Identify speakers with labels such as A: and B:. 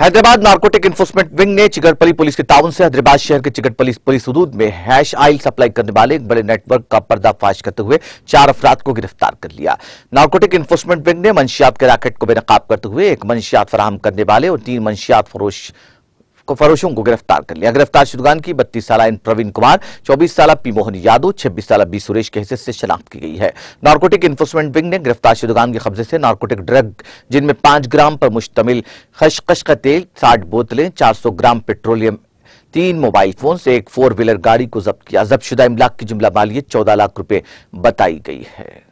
A: Hyderabad narcotic enforcement wing ने चिकटपली police के ताउन से हैदराबाद शहर के चिकटपली पुलिस हदूद में हैश आयल सप्लाई करने वाले एक बड़े नेटवर्क का पर्दाफाश करते हुए चार अफराद को गिरफ्तार कर लिया नार्कोटिक इन्फोर्समेंट विंग ने मंशियात के रैकेट को बेनकाब करते हुए एक मंशियात फराहम करने वाले और तीन मंशियात फरोश को फरोशों को गिरफ्तार कर लिया गिरफ्तार शुदगान की बत्तीस साल इन प्रवीण कुमार चौबीस साल पी मोहन यादव छब्बीस साल बी सुरेश के हिस्से से शनाख्त की गई है नार्कोटिक इन्फोर्समेंट विंग ने गिरफ्तार शुदगान के कब्जे से नार्कोटिक ड्रग जिनमें पांच ग्राम पर मुश्तमिल खशकश का तेल साठ बोतलें चार सौ ग्राम पेट्रोलियम तीन मोबाइल फोन से एक फोर व्हीलर गाड़ी को जब्त किया जब्त शुदा इमलाक की जुमला मालियत चौदह लाख रुपए बताई गई है